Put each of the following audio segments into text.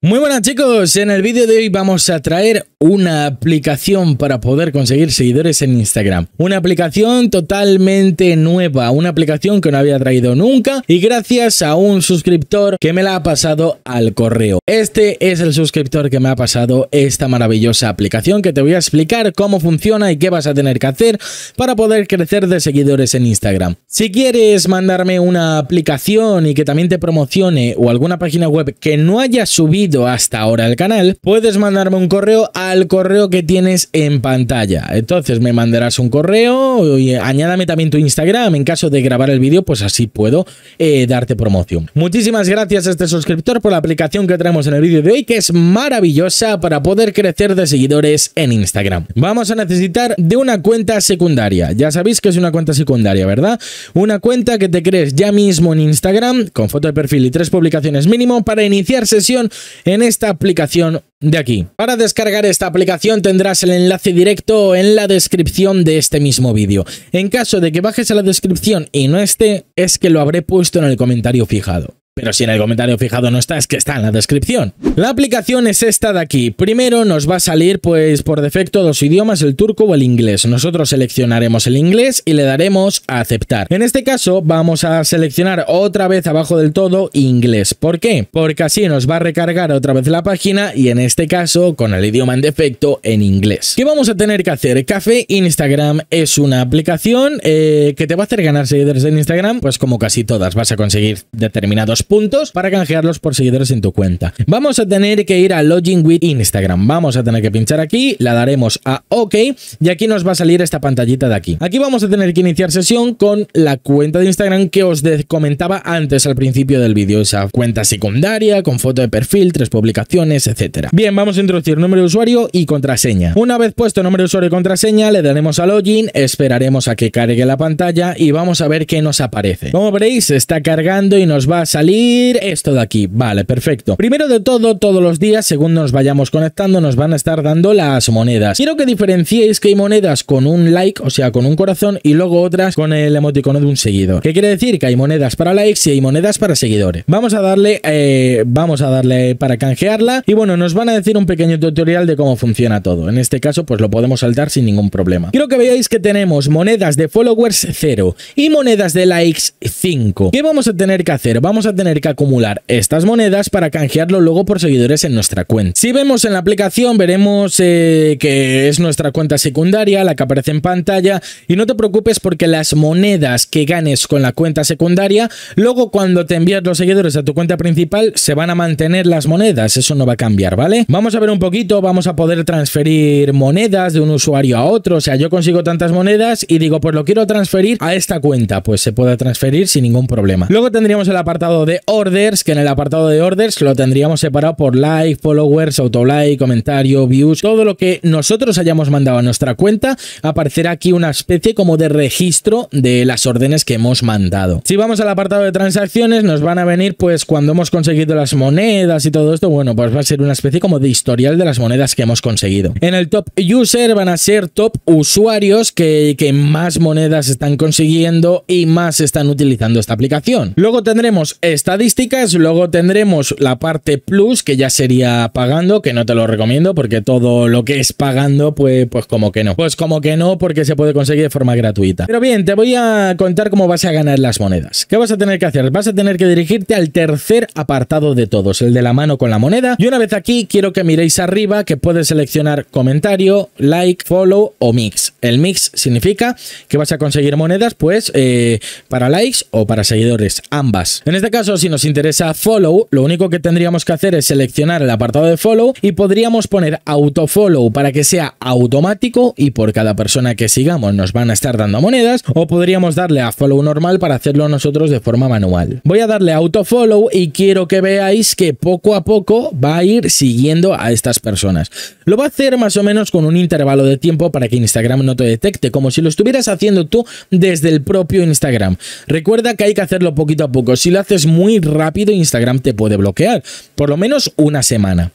Muy buenas chicos, en el vídeo de hoy vamos a traer una aplicación para poder conseguir seguidores en Instagram. Una aplicación totalmente nueva, una aplicación que no había traído nunca y gracias a un suscriptor que me la ha pasado al correo. Este es el suscriptor que me ha pasado esta maravillosa aplicación que te voy a explicar cómo funciona y qué vas a tener que hacer para poder crecer de seguidores en Instagram. Si quieres mandarme una aplicación y que también te promocione o alguna página web que no haya subido hasta ahora el canal, puedes mandarme un correo al correo que tienes en pantalla. Entonces me mandarás un correo y añádame también tu Instagram en caso de grabar el vídeo, pues así puedo eh, darte promoción. Muchísimas gracias a este suscriptor por la aplicación que traemos en el vídeo de hoy, que es maravillosa para poder crecer de seguidores en Instagram. Vamos a necesitar de una cuenta secundaria. Ya sabéis que es una cuenta secundaria, ¿verdad? Una cuenta que te crees ya mismo en Instagram con foto de perfil y tres publicaciones mínimo para iniciar sesión en esta aplicación de aquí. Para descargar esta aplicación tendrás el enlace directo en la descripción de este mismo vídeo. En caso de que bajes a la descripción y no esté, es que lo habré puesto en el comentario fijado. Pero si en el comentario fijado no está, es que está en la descripción. La aplicación es esta de aquí. Primero nos va a salir, pues por defecto, dos idiomas, el turco o el inglés. Nosotros seleccionaremos el inglés y le daremos a aceptar. En este caso, vamos a seleccionar otra vez abajo del todo inglés. ¿Por qué? Porque así nos va a recargar otra vez la página y en este caso, con el idioma en defecto, en inglés. ¿Qué vamos a tener que hacer? Café Instagram es una aplicación eh, que te va a hacer ganar seguidores en Instagram, pues como casi todas, vas a conseguir determinados puntos para canjearlos por seguidores en tu cuenta. Vamos a tener que ir a Login with Instagram. Vamos a tener que pinchar aquí, la daremos a OK y aquí nos va a salir esta pantallita de aquí. Aquí vamos a tener que iniciar sesión con la cuenta de Instagram que os comentaba antes al principio del vídeo. Esa cuenta secundaria con foto de perfil, tres publicaciones, etcétera. Bien, vamos a introducir número de usuario y contraseña. Una vez puesto nombre de usuario y contraseña, le daremos a Login, esperaremos a que cargue la pantalla y vamos a ver qué nos aparece. Como veréis, está cargando y nos va a salir esto de aquí. Vale, perfecto. Primero de todo, todos los días, según nos vayamos conectando, nos van a estar dando las monedas. Quiero que diferenciéis que hay monedas con un like, o sea, con un corazón, y luego otras con el emoticono de un seguidor. ¿Qué quiere decir? Que hay monedas para likes y hay monedas para seguidores. Vamos a darle, eh, vamos a darle para canjearla. Y bueno, nos van a decir un pequeño tutorial de cómo funciona todo. En este caso, pues lo podemos saltar sin ningún problema. Quiero que veáis que tenemos monedas de followers 0 y monedas de likes 5. ¿Qué vamos a tener que hacer? Vamos a tener que acumular estas monedas para canjearlo luego por seguidores en nuestra cuenta. Si vemos en la aplicación, veremos eh, que es nuestra cuenta secundaria, la que aparece en pantalla, y no te preocupes porque las monedas que ganes con la cuenta secundaria, luego cuando te envías los seguidores a tu cuenta principal, se van a mantener las monedas, eso no va a cambiar, ¿vale? Vamos a ver un poquito, vamos a poder transferir monedas de un usuario a otro, o sea, yo consigo tantas monedas y digo, pues lo quiero transferir a esta cuenta, pues se puede transferir sin ningún problema. Luego tendríamos el apartado de orders, que en el apartado de orders lo tendríamos separado por like, followers, autolike, comentario, views, todo lo que nosotros hayamos mandado a nuestra cuenta, aparecerá aquí una especie como de registro de las órdenes que hemos mandado. Si vamos al apartado de transacciones, nos van a venir pues cuando hemos conseguido las monedas y todo esto, bueno, pues va a ser una especie como de historial de las monedas que hemos conseguido. En el top user van a ser top usuarios que, que más monedas están consiguiendo y más están utilizando esta aplicación. Luego tendremos estadísticas, luego tendremos la parte plus, que ya sería pagando, que no te lo recomiendo porque todo lo que es pagando, pues, pues como que no. Pues como que no, porque se puede conseguir de forma gratuita. Pero bien, te voy a contar cómo vas a ganar las monedas. ¿Qué vas a tener que hacer? Vas a tener que dirigirte al tercer apartado de todos, el de la mano con la moneda. Y una vez aquí, quiero que miréis arriba que puedes seleccionar comentario, like, follow o mix. El mix significa que vas a conseguir monedas, pues, eh, para likes o para seguidores, ambas. En este caso, si nos interesa follow, lo único que tendríamos que hacer es seleccionar el apartado de follow y podríamos poner autofollow para que sea automático y por cada persona que sigamos nos van a estar dando monedas o podríamos darle a follow normal para hacerlo nosotros de forma manual. Voy a darle autofollow y quiero que veáis que poco a poco va a ir siguiendo a estas personas. Lo va a hacer más o menos con un intervalo de tiempo para que Instagram no te detecte, como si lo estuvieras haciendo tú desde el propio Instagram. Recuerda que hay que hacerlo poquito a poco. Si lo haces muy muy rápido Instagram te puede bloquear, por lo menos una semana.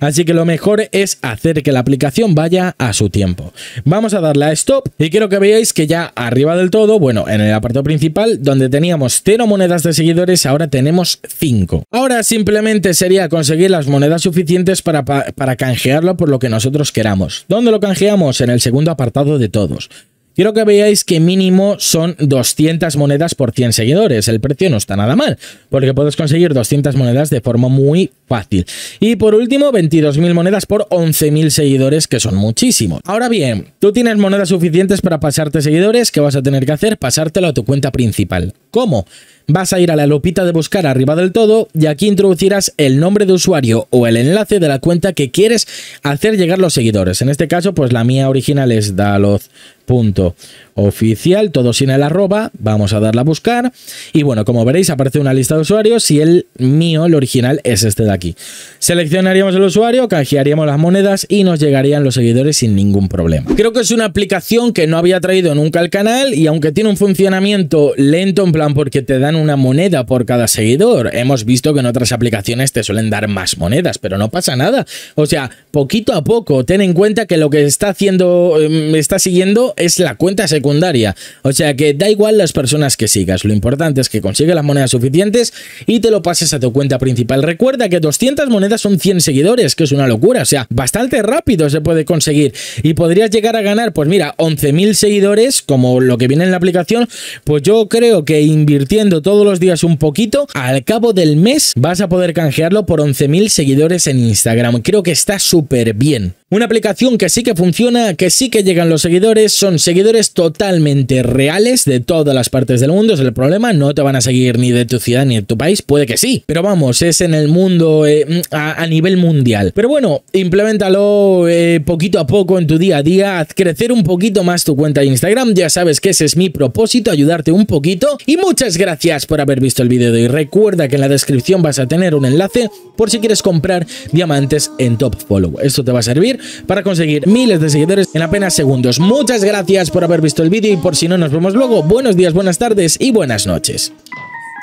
Así que lo mejor es hacer que la aplicación vaya a su tiempo. Vamos a darle a stop y quiero que veáis que ya arriba del todo, bueno, en el apartado principal, donde teníamos cero monedas de seguidores, ahora tenemos 5. Ahora simplemente sería conseguir las monedas suficientes para, para, para canjearlo por lo que nosotros queramos. ¿Dónde lo canjeamos? En el segundo apartado de todos. Quiero que veáis que mínimo son 200 monedas por 100 seguidores. El precio no está nada mal, porque puedes conseguir 200 monedas de forma muy fácil. Y por último, 22.000 monedas por 11.000 seguidores, que son muchísimos. Ahora bien, tú tienes monedas suficientes para pasarte seguidores, ¿qué vas a tener que hacer? Pasártelo a tu cuenta principal. ¿Cómo? Vas a ir a la lupita de buscar arriba del todo y aquí introducirás el nombre de usuario o el enlace de la cuenta que quieres hacer llegar los seguidores. En este caso, pues la mía original es Daloz Punto oficial, todo sin el arroba, vamos a darle a buscar y bueno, como veréis aparece una lista de usuarios y el mío, el original, es este de aquí. Seleccionaríamos el usuario, canjearíamos las monedas y nos llegarían los seguidores sin ningún problema. Creo que es una aplicación que no había traído nunca al canal y aunque tiene un funcionamiento lento en plan porque te dan una moneda por cada seguidor, hemos visto que en otras aplicaciones te suelen dar más monedas, pero no pasa nada. O sea, poquito a poco, ten en cuenta que lo que está haciendo, em, está siguiendo es la cuenta secundaria. O sea que da igual las personas que sigas, lo importante es que consigas las monedas suficientes y te lo pases a tu cuenta principal. Recuerda que 200 monedas son 100 seguidores, que es una locura, o sea, bastante rápido se puede conseguir y podrías llegar a ganar, pues mira, 11.000 seguidores, como lo que viene en la aplicación, pues yo creo que invirtiendo todos los días un poquito, al cabo del mes vas a poder canjearlo por 11.000 seguidores en Instagram. Creo que está súper bien. Una aplicación que sí que funciona, que sí que llegan los seguidores, son seguidores totalmente reales de todas las partes del mundo, es el problema, no te van a seguir ni de tu ciudad ni de tu país, puede que sí, pero vamos, es en el mundo eh, a, nivel mundial. Pero bueno, implementalo eh, poquito a poco en tu día a día, haz crecer un poquito más tu cuenta de Instagram, ya sabes que ese es mi propósito, ayudarte un poquito y muchas gracias por haber visto el vídeo de hoy. Recuerda que en la descripción vas a tener un enlace por si quieres comprar diamantes en Top Follow. Esto te va a servir para conseguir miles de seguidores en apenas segundos. Muchas gracias por haber visto el vídeo y por si no nos vemos luego, buenos días, buenas tardes y buenas noches.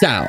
Chao.